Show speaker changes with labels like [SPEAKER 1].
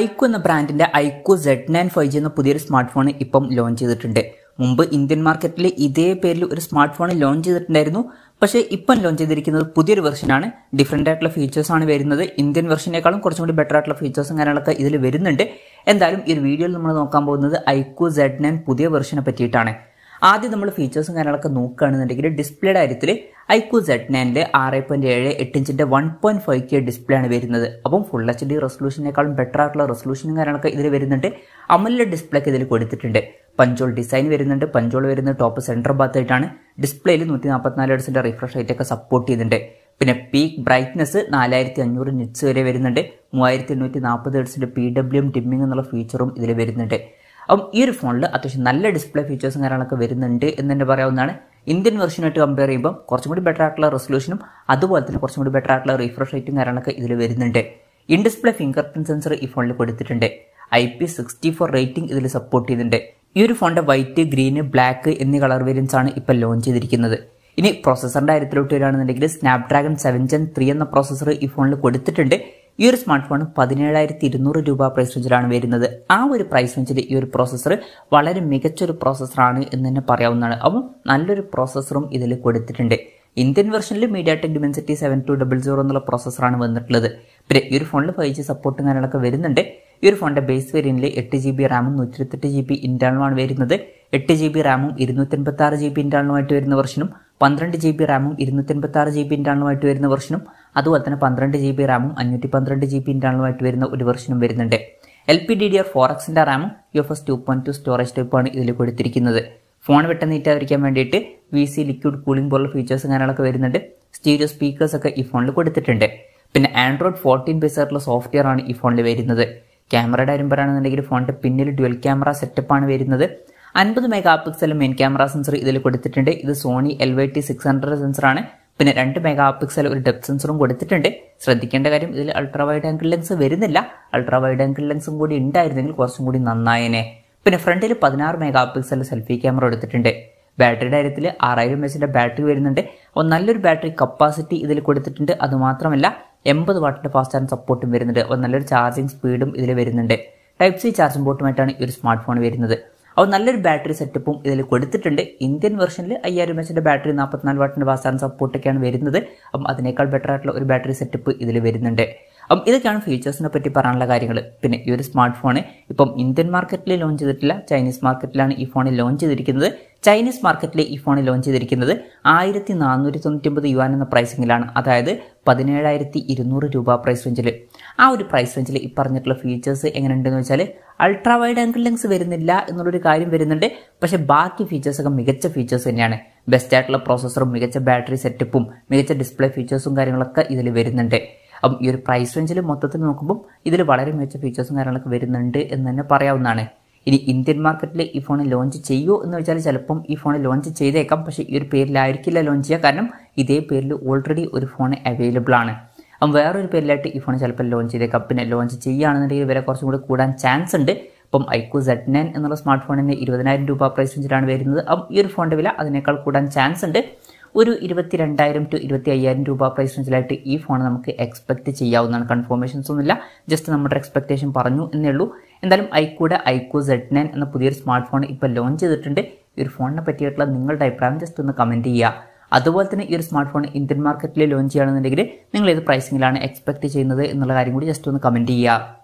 [SPEAKER 1] ഐക്കു എന്ന ബ്രാൻഡിന്റെ iQOO Z nine five G എന്ന പുതിയൊരു സ്മാർട്ട് ഫോൺ ഇപ്പം ലോഞ്ച് ചെയ്തിട്ടുണ്ട് മുമ്പ് ഇന്ത്യൻ മാർക്കറ്റിൽ ഇതേ പേരിൽ ഒരു സ്മാർട്ട് ഫോൺ ലോഞ്ച് ചെയ്തിട്ടുണ്ടായിരുന്നു പക്ഷേ ഇപ്പം ലോഞ്ച് ചെയ്തിരിക്കുന്നത് പുതിയൊരു വെർഷനാണ് ഡിഫറെൻ്റ് ആയിട്ടുള്ള ഫീച്ചേഴ്സ് ആണ് വരുന്നത് ഇന്ത്യൻ വെർഷനേക്കാളും കുറച്ചും കൂടി ബെറ്റർ ആയിട്ടുള്ള ഫീച്ചേഴ്സും കാര്യങ്ങളൊക്കെ ഇതിൽ വരുന്നുണ്ട് എന്തായാലും ഈ വീഡിയോയിൽ നമ്മൾ നോക്കാൻ പോകുന്നത് ഐക്കു സെഡ് നയൻ പുതിയ വെർഷനെ പറ്റിയിട്ടാണ് ആദ്യം നമ്മൾ ഫീച്ചേഴ്സും കാര്യങ്ങളൊക്കെ നോക്കുകയാണെന്നുണ്ടെങ്കിൽ ഡിസ്പ്ലേയുടെ കാര്യത്തിൽ ഐക്യു സെഡ് നയനിലെ ആറ് പോയിന്റ് ഏഴ് എട്ട് ഇഞ്ചിന്റെ one point five K display ആണ് വരുന്നത് അപ്പം ഫുൾ എച്ച് ഡി റെസൊല്യൂഷനേക്കാളും ബെറ്റർ ആയിട്ടുള്ള റെസൊല്യൂഷനും കാര്യങ്ങളൊക്കെ ഇതിൽ വരുന്നുണ്ട് അമലിലെ ഡിസ്പ്ലേക്ക് ഇതിൽ കൊടുത്തിട്ടുണ്ട് പഞ്ചോൾ ഡിസൈൻ വരുന്നുണ്ട് പഞ്ചോൾ വരുന്ന ടോപ്പ് സെൻറ്റർ ഭാഗത്തായിട്ടാണ് ഡിസ്പ്ലേയിൽ നൂറ്റി നാൽപ്പത്തിനാല് ഹെഡ്സിൻ്റെ റിഫ്രഷ് റേറ്റ് ഒക്കെ സപ്പോർട്ട് ചെയ്യുന്നുണ്ട് പിന്നെ പീക്ക് ബ്രൈറ്റ്നസ് നാലായിരത്തി അഞ്ഞൂറ് നിറ്റ്സ് വരെ വരുന്നുണ്ട് മൂവായിരത്തി എണ്ണൂറ്റി നാൽപ്പത് ഹെഡ്സിൻ്റെ പി ഡബ്ല്യു എം ഡിമ്മിംഗ് എന്നുള്ള ഫീച്ചറും ഇതിൽ വരുന്നുണ്ട് അപ്പം ഈ ഒരു ഫോണിൽ അത്യാവശ്യം നല്ല ഡിസ്പ്ലേ ഫീച്ചേഴ്സും കാര്യങ്ങളൊക്കെ വരുന്നുണ്ട് എന്ന് തന്നെ പറയാവുന്നതാണ് ഇന്ത്യൻ വെർഷനായിട്ട് കമ്പയർ ചെയ്യുമ്പോൾ കുറച്ചും കൂടി ബെറ്റർ ആയിട്ടുള്ള റെസൊല്യൂഷനും അതുപോലെ തന്നെ കുറച്ചും കൂടി ബെറ്റർ ആയിട്ടുള്ള റീഫ്രഷ് റേറ്റും കാര്യങ്ങളൊക്കെ ഇതിൽ വരുന്നുണ്ട് in display fingerprint sensor ഈ ഫോണിൽ കൊടുത്തിട്ടുണ്ട് I P sixty four rating ഇതിൽ സപ്പോർട്ട് ചെയ്യുന്നുണ്ട് ഈ ഒരു ഫോണിൻ്റെ വൈറ്റ് ഗ്രീന് ബ്ലാക്ക് എന്നീ കളർ വേരിയൻസ് ആണ് ഇപ്പോൾ ലോഞ്ച് ചെയ്തിരിക്കുന്നത് ഇനി പ്രോസസ്സറിൻ്റെ കാര്യത്തിലോട്ട് വരികയാണെന്നുണ്ടെങ്കിൽ സ്നാപ്ഡ്രാഗൺ സെവൻ ജെൻ ത്രീ എന്ന പ്രോസസ്സർ ഈ ഫോണിൽ കൊടുത്തിട്ടുണ്ട് ഈ ഒരു സ്മാർട്ട് ഫോൺ പതിനേഴായിരത്തി ഇരുന്നൂറ് രൂപ പ്രൈസ് റേഞ്ചിലാണ് വരുന്നത് ആ ഒരു പ്രൈസ് റേഞ്ചിൽ ഈ ഒരു പ്രോസസ്സർ വളരെ മികച്ചൊരു പ്രോസസ്സറാണ് എന്ന് തന്നെ പറയാവുന്നതാണ് അപ്പം നല്ലൊരു പ്രോസസ്സറും ഇതിൽ കൊടുത്തിട്ടുണ്ട് ഇന്ത്യൻ വെർഷനിൽ MediaTek Dimensity seven two double zero എന്നുള്ള പ്രോസസ്സറാണ് വന്നിട്ടുള്ളത് പിന്നെ ഈ ഒരു ഫോണിൽ ഫൈവ് ജി സപ്പോർട്ടും കാര്യങ്ങളൊക്കെ വരുന്നുണ്ട് ഈ ഒരു ഫോണിൻ്റെ ബേസ് വേരിയൻറ്റിൽ എട്ട് ജി ബി റാമും നൂറ്റിരുപത്തെട്ട് ജി ബി ഇൻറ്റേണലുമാണ് വരുന്നത് എട്ട് ജി ബി റാമും ഇരുന്നൂറ്റൻപത്താറ് ജി ബി ഇൻറ്റേണലുമായിട്ട് വരുന്ന വെർഷനും പന്ത്രണ്ട് ജി ബി റാമും ഇരുന്നൂറ്റൻപത്താറ് ജി ബി ഇൻറ്റേണലുമായിട്ട് വരുന്ന വെർഷനും അതുപോലെ തന്നെ പന്ത്രണ്ട് ജി ബി റാമും അഞ്ഞൂറ്റി പന്ത്രണ്ട് ജി ബി ഇൻറ്റർണലുമായിട്ട് വരുന്ന ഒരു വെർഷനും വരുന്നുണ്ട് L P D D R four എക്സിൻ്റെ റാമും U F S two point two storage ടൈപ്പാണ് ഇതിൽ കൊടുത്തിരിക്കുന്നത് ഫോൺ വെട്ടനീറ്റാതിരിക്കാൻ വേണ്ടിയിട്ട് വി സി ലിക്വിഡ് കൂളിംഗ് പോലുള്ള ഫീച്ചേഴ്സും കാര്യങ്ങളൊക്കെ വരുന്നുണ്ട് സ്റ്റീരിയോ സ്പീക്കേഴ്സ് ഒക്കെ ഈ ഫോണിൽ കൊടുത്തിട്ടുണ്ട് പിന്നെ ആൻഡ്രോയിഡ് ഫോർട്ടീൻ ബേസായിട്ടുള്ള സോഫ്റ്റ്വെയർ ആണ് ഈ ഫോണിൽ വരുന്നത് ക്യാമറയുടെ കാര്യം പറയുകയാണെന്നുണ്ടെങ്കിൽ ഫോണിൻ്റെ പിന്നിൽ ഡ്യുവൽ ക്യാമറ സെറ്റപ്പാണ് വരുന്നത് അൻപത് mega pixel main camera sensor ഇതിൽ കൊടുത്തിട്ടുണ്ട് ഇത് Sony L Y T six hundred സെൻസറാണ് പിന്നെ രണ്ട് മെഗാ പിക്സൽ ഒരു ഡെപ്ത് സെൻസറും കൊടുത്തിട്ടുണ്ട് ശ്രദ്ധിക്കേണ്ട കാര്യം ഇതിൽ അൾട്രാ വൈഡ് ആംഗിൾ ലെൻസ് വരുന്നില്ല അൾട്രാ വൈഡ് ആംഗിൾ ലെൻസും കൂടി ഉണ്ടായിരുന്നെങ്കിൽ കുറച്ചും കൂടി നന്നായേനെ പിന്നെ ഫ്രണ്ടിൽ പതിനാറ് മെഗാ പിക്സൽ സെൽഫി ക്യാമറ എടുത്തിട്ടുണ്ട് ബാറ്ററിയുടെ കാര്യത്തിൽ ആറായിരം എച്ചിൻ്റെ ബാറ്ററി വരുന്നുണ്ട് അപ്പോൾ നല്ലൊരു ബാറ്ററി കപ്പാസിറ്റി ഇതിൽ കൊടുത്തിട്ടുണ്ട് അതുമാത്രമല്ല എൺപത് വാട്ടിൻ്റെ ഫാസ്റ്റ് ചാർജ് സപ്പോർട്ടും വരുന്നുണ്ട് അപ്പോൾ നല്ലൊരു ചാർജിങ് സ്പീഡും ഇതിൽ വരുന്നുണ്ട് ടൈപ്പ് സി ചാർജിംഗ് പോർട്ടുമായിട്ടാണ് ഈ ഒരു സ്മാർട്ട് ഫോൺ വരുന്നത് അപ്പോൾ നല്ലൊരു ബാറ്ററി സെറ്റപ്പും ഇതിൽ കൊടുത്തിട്ടുണ്ട് ഇന്ത്യൻ വെർഷനിൽ അയ്യായിരം എച്ച് ബാറ്ററി നാൽപ്പത്തിനാല് വാട്ടിൻ്റെ വാസാൻ സപ്പോർട്ടൊക്കെയാണ് വരുന്നത് അപ്പം അതിനേക്കാൾ ബെറ്റർ ആയിട്ടുള്ള ഒരു ബാറ്ററി സെറ്റപ്പ് ഇതിൽ വരുന്നുണ്ട് അപ്പം ഇതൊക്കെയാണ് ഫീച്ചേഴ്സിനെ പറ്റി പറയാനുള്ള കാര്യങ്ങൾ പിന്നെ ഈ ഒരു സ്മാർട്ട് ഫോൺ ഇപ്പം ഇന്ത്യൻ മാർക്കറ്റിൽ ലോഞ്ച് ചെയ്തിട്ടില്ല ചൈനീസ് മാർക്കറ്റിലാണ് ഈ ഫോണിൽ ലോഞ്ച് ചെയ്തിരിക്കുന്നത് ചൈനീസ് മാർക്കറ്റിൽ ഈ ഫോൺ ലോഞ്ച് ചെയ്തിരിക്കുന്നത് ആയിരത്തി നാനൂറ്റി തൊണ്ണൂറ്റി ഒമ്പത് യുവാൻ എന്ന പ്രൈസിങ്ങിലാണ് അതായത് പതിനേഴായിരത്തി ഇരുന്നൂറ് രൂപ പ്രൈസ് റേഞ്ചിൽ ആ ഒരു പ്രൈസ് റേഞ്ചിൽ ഈ പറഞ്ഞിട്ടുള്ള ഫീച്ചേഴ്സ് എങ്ങനെ ഉണ്ടെന്ന് വെച്ചാൽ അൾട്രാ വൈഡ് ആംഗിൾ ലെൻസ് വരുന്നില്ല എന്നുള്ളൊരു കാര്യം വരുന്നുണ്ട് പക്ഷെ ബാക്കി ഫീച്ചേഴ്സ് ഒക്കെ മികച്ച ഫീച്ചേഴ്സ് തന്നെയാണ് ബെസ്റ്റ് ആയിട്ടുള്ള പ്രോസസ്സറും മികച്ച ബാറ്ററി സെറ്റപ്പും മികച്ച ഡിസ്പ്ലേ ഫീച്ചേഴ്സും കാര്യങ്ങളൊക്കെ ഇതിൽ വരുന്നുണ്ട് അപ്പം ഈ ഒരു പ്രൈസ് റേഞ്ചിൽ മൊത്തത്തിൽ നോക്കുമ്പോൾ ഇതിൽ വളരെ മികച്ച ഫീച്ചേഴ്സും കാര്യങ്ങളൊക്കെ വരുന്നുണ്ട് എന്ന് തന്നെ പറയാവുന്നതാണ് ഇനി ഇന്ത്യൻ മാർക്കറ്റിൽ ഈ ഫോൺ ലോഞ്ച് ചെയ്യുമോ എന്ന് വെച്ചാൽ ചിലപ്പം ഈ ഫോൺ ലോഞ്ച് ചെയ്തേക്കാം പക്ഷേ ഈ ഒരു പേരിലായിരിക്കില്ല ലോഞ്ച് ചെയ്യുക കാരണം ഇതേ പേരിൽ ഓൾറെഡി ഒരു ഫോൺ അവൈലബിൾ ആണ് അപ്പം വേറൊരു പേരിലായിട്ട് ഈ ഫോൺ ചിലപ്പോൾ ലോഞ്ച് ചെയ്തേക്കാം പിന്നെ ലോഞ്ച് ചെയ്യുകയാണെന്നുണ്ടെങ്കിൽ വില കുറച്ചും കൂടി കൂടാൻ ചാൻസ് ഉണ്ട് അപ്പം ഐക്കു സെറ്റ് നയൻ എന്നുള്ള സ്മാർട്ട് ഫോണിന് ഇരുപതിനായിരം രൂപ പ്രൈസ് വെച്ചിട്ടാണ് വരുന്നത് അപ്പം ഈ ഒരു ഫോണിൻ്റെ വില അതിനേക്കാൾ കൂടാൻ ചാൻസ് ഉണ്ട് ഒരു ഇരുപത്തി രണ്ടായിരം ടു ഇരുപത്തി അയ്യായിരം രൂപ പ്രൈസ് റേഞ്ചിലായിട്ട് ഈ ഫോൺ നമുക്ക് എക്സ്പെക്ട് ചെയ്യാവുന്നതാണ് കൺഫർമേഷൻസ് ഒന്നുമില്ല ജസ്റ്റ് നമ്മുടെ എക്സ്പെക്ടേഷൻ പറഞ്ഞു എന്നേ ഉള്ളൂ എന്തായാലും ഐക്കൂടെ ഐക്കു സെഡ് നയൻ എന്ന പുതിയൊരു സ്മാർട്ട് ഫോൺ ഇപ്പോൾ ലോഞ്ച് ചെയ്തിട്ടുണ്ട് ഈ ഒരു ഫോണിനെ പറ്റിയിട്ടുള്ള നിങ്ങളുടെ അഭിപ്രായം ജസ്റ്റ് ഒന്ന് കമൻറ്റ് ചെയ്യുക അതുപോലെ തന്നെ ഈ ഒരു സ്മാർട്ട് ഫോൺ ഇന്ത്യൻ മാർക്കറ്റിൽ ലോഞ്ച് ചെയ്യണമെന്നുണ്ടെങ്കിൽ നിങ്ങൾ ഏത് പ്രൈസിങ്ങിലാണ് എക്സ്പെക്ട് ചെയ്യുന്നത് എന്നുള്ള കാര്യം കൂടി ജസ്റ്റ് ഒന്ന് കമൻറ്റ് ചെയ്യുക